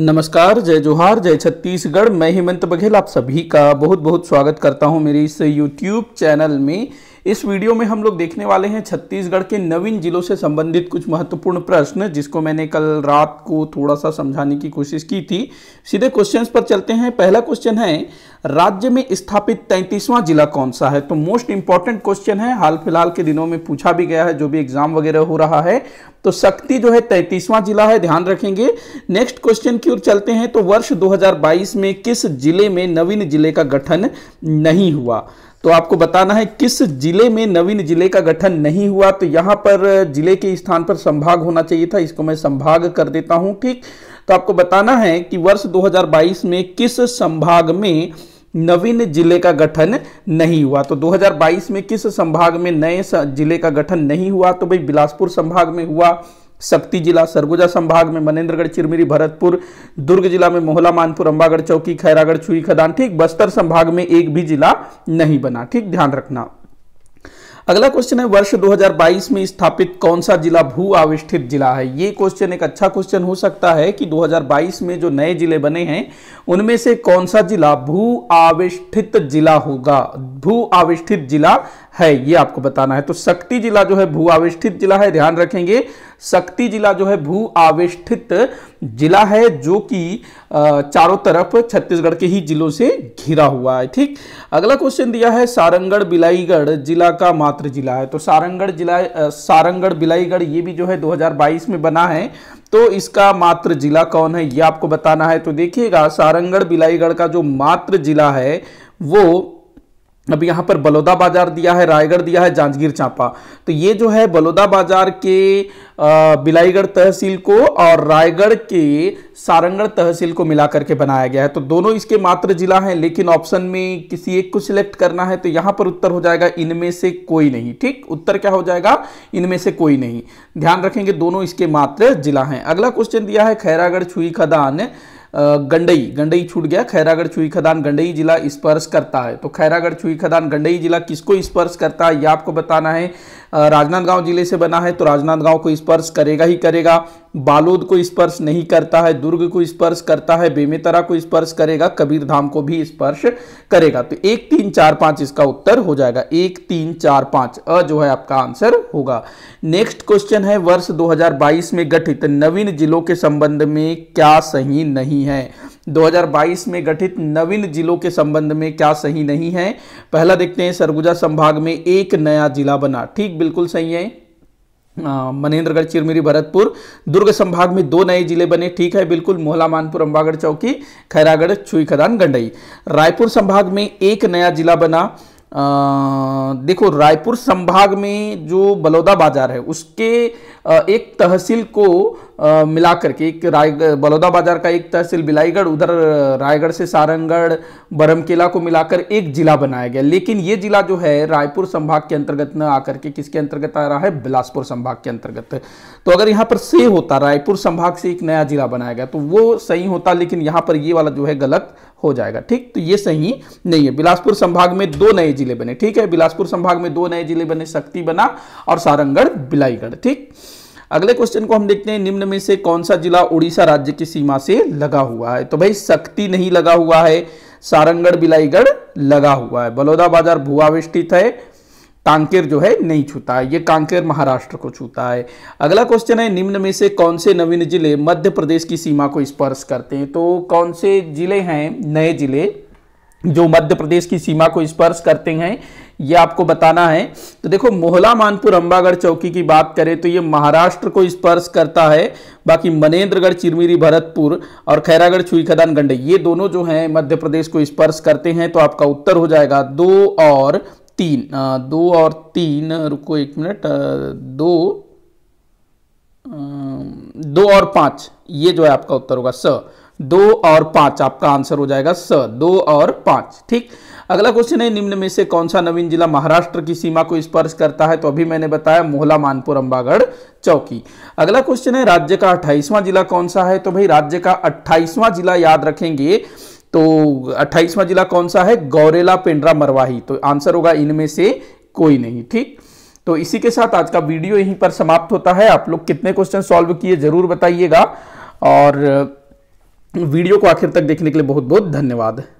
नमस्कार जय जोहार जय छत्तीसगढ़ मैं हेमंत बघेल आप सभी का बहुत बहुत स्वागत करता हूं मेरे इस यूट्यूब चैनल में इस वीडियो में हम लोग देखने वाले हैं छत्तीसगढ़ के नवीन जिलों से संबंधित कुछ महत्वपूर्ण प्रश्न जिसको मैंने कल रात को थोड़ा सा समझाने की कोशिश की थी सीधे क्वेश्चंस पर चलते हैं पहला क्वेश्चन है राज्य में स्थापित तैंतीसवां जिला कौन सा है तो मोस्ट इंपॉर्टेंट क्वेश्चन है हाल फिलहाल के दिनों में पूछा भी गया है जो भी एग्जाम वगैरह हो रहा है तो शक्ति जो है तैतीसवां जिला है ध्यान रखेंगे नेक्स्ट क्वेश्चन की ओर चलते हैं तो वर्ष 2022 में किस जिले में नवीन जिले का गठन नहीं हुआ तो आपको बताना है किस जिले में नवीन जिले का गठन नहीं हुआ तो यहाँ पर जिले के स्थान पर संभाग होना चाहिए था इसको मैं संभाग कर देता हूं ठीक तो आपको बताना है कि वर्ष 2022 में किस संभाग में नवीन जिले का गठन नहीं हुआ तो 2022 में किस संभाग में नए जिले का गठन नहीं हुआ तो भाई बिलासपुर संभाग में हुआ शक्ति जिला सरगुजा संभाग में मनेन्द्रगढ़ चिरमिरी भरतपुर दुर्ग जिला में मोहला मानपुर अंबागढ़ चौकी खैरागढ़ छुई खदान ठीक बस्तर संभाग में एक भी जिला नहीं बना ठीक ध्यान रखना अगला क्वेश्चन है वर्ष 2022 में स्थापित कौन सा जिला भू आविष्ठित जिला है ये क्वेश्चन एक अच्छा क्वेश्चन हो सकता है कि 2022 में जो नए जिले बने हैं उनमें से कौन सा जिला भू आविष्ठित जिला होगा भू आविष्ठित जिला है ये आपको बताना है तो शक्ति जिला जो है भू आविष्ठित जिला है ध्यान रखेंगे शक्ति जिला जो है भू आविष्ठित जिला है जो कि चारों तरफ छत्तीसगढ़ के ही जिलों से घिरा हुआ है ठीक अगला क्वेश्चन दिया है सारंगढ़ बिलाईगढ़ जिला का मात्र मात्र जिला है तो सारंगढ़ जिला सारंगढ़ बिलाईगढ़ ये भी जो है 2022 में बना है तो इसका मात्र जिला कौन है ये आपको बताना है तो देखिएगा सारंगढ़ बिलाईगढ़ का जो मात्र जिला है वो अब यहाँ पर बलौदा बाजार दिया है रायगढ़ दिया है जांजगीर चांपा तो ये जो है बलौदा बाजार के बिलाईगढ़ तहसील को और रायगढ़ के सारंगढ़ तहसील को मिलाकर के बनाया गया है तो दोनों इसके मात्र जिला हैं लेकिन ऑप्शन में किसी एक को सिलेक्ट करना है तो यहाँ पर उत्तर हो जाएगा इनमें से कोई नहीं ठीक उत्तर क्या हो जाएगा इनमें से कोई नहीं ध्यान रखेंगे दोनों इसके मात्र जिला हैं अगला क्वेश्चन दिया है खैरागढ़ छुई खदान गंडई गंडई छूट गया खैरागढ़ छुई खदान गंडई जिला स्पर्श करता है तो खैरागढ़ छुई खदान गंडई जिला किसको स्पर्श करता है यह आपको बताना है राजनांदगांव जिले से बना है तो राजनांदगांव को स्पर्श करेगा ही करेगा बालोद को स्पर्श नहीं करता है दुर्ग को स्पर्श करता है बेमेतरा को स्पर्श करेगा कबीरधाम को भी स्पर्श करेगा तो एक तीन चार पांच इसका उत्तर हो जाएगा एक तीन चार पांच अ जो है आपका आंसर होगा नेक्स्ट क्वेश्चन है वर्ष 2022 में गठित नवीन जिलों के संबंध में क्या सही नहीं है 2022 में गठित नवीन जिलों के संबंध में क्या सही नहीं है पहला देखते हैं सरगुजा संभाग में एक नया जिला बना ठीक बिल्कुल सही है मनेन्द्रगढ़ चिरमिरी भरतपुर दुर्ग संभाग में दो नए जिले बने ठीक है बिल्कुल मोहला मानपुर अंबागढ़ चौकी खैरागढ़ छुई खदान गंडई रायपुर संभाग में एक नया जिला बना आ, देखो रायपुर संभाग में जो बलौदा बाजार है उसके एक तहसील को मिला करके एक राय बलौदा बाजार का एक तहसील बिलाईगढ़ उधर रायगढ़ से सारंगढ़ बरमकेला को मिलाकर एक जिला बनाया गया लेकिन ये जिला जो है रायपुर संभाग के अंतर्गत न आकर के किसके अंतर्गत आ रहा है बिलासपुर संभाग के अंतर्गत तो अगर यहाँ पर से होता रायपुर संभाग से एक नया जिला बनाया गया तो वो सही होता लेकिन यहाँ पर ये वाला जो है गलत हो जाएगा ठीक तो ये सही नहीं है बिलासपुर संभाग में दो नए जिले बने ठीक है बिलासपुर संभाग में दो नए जिले बने शक्ति बना और सारंगढ़ बिलाईगढ़ ठीक अगले क्वेश्चन को हम देखते हैं निम्न में से कौन सा जिला उड़ीसा राज्य की सीमा से लगा हुआ है तो भाई शक्ति नहीं लगा हुआ है सारंगढ़ बिलाईगढ़ लगा हुआ है बलौदा बाजार भूआविष्ठित है कांकेर जो है नहीं छूता है ये कांकेर महाराष्ट्र को छूता है अगला क्वेश्चन है निम्न में से कौन से नवीन जिले मध्य प्रदेश की सीमा को स्पर्श करते हैं तो कौन से जिले हैं नए जिले जो मध्य प्रदेश की सीमा को स्पर्श करते हैं ये आपको बताना है तो देखो मोहला मानपुर अंबागढ़ चौकी की बात करें तो ये महाराष्ट्र को स्पर्श करता है बाकी मनेन्द्रगढ़ चिरमिरी भरतपुर और खैरागढ़ छुई खदान गंडे ये दोनों जो हैं मध्य प्रदेश को स्पर्श करते हैं तो आपका उत्तर हो जाएगा दो और तीन दो और तीन रुको एक मिनट दो दो और पाँच ये जो है आपका उत्तर होगा स दो और पांच आपका आंसर हो जाएगा स दो और पांच ठीक अगला क्वेश्चन है निम्न में से कौन सा नवीन जिला महाराष्ट्र की सीमा को स्पर्श करता है तो अभी मैंने बताया मोहला मानपुर अंबागढ़ चौकी अगला क्वेश्चन है राज्य का अट्ठाईसवां जिला कौन सा है तो भाई राज्य का अट्ठाईसवां जिला याद रखेंगे तो अट्ठाईसवां जिला कौन सा है गौरेला पेंड्रा मरवाही तो आंसर होगा इनमें से कोई नहीं ठीक तो इसी के साथ आज का वीडियो यहीं पर समाप्त होता है आप लोग कितने क्वेश्चन सॉल्व किए जरूर बताइएगा और वीडियो को आखिर तक देखने के लिए बहुत बहुत धन्यवाद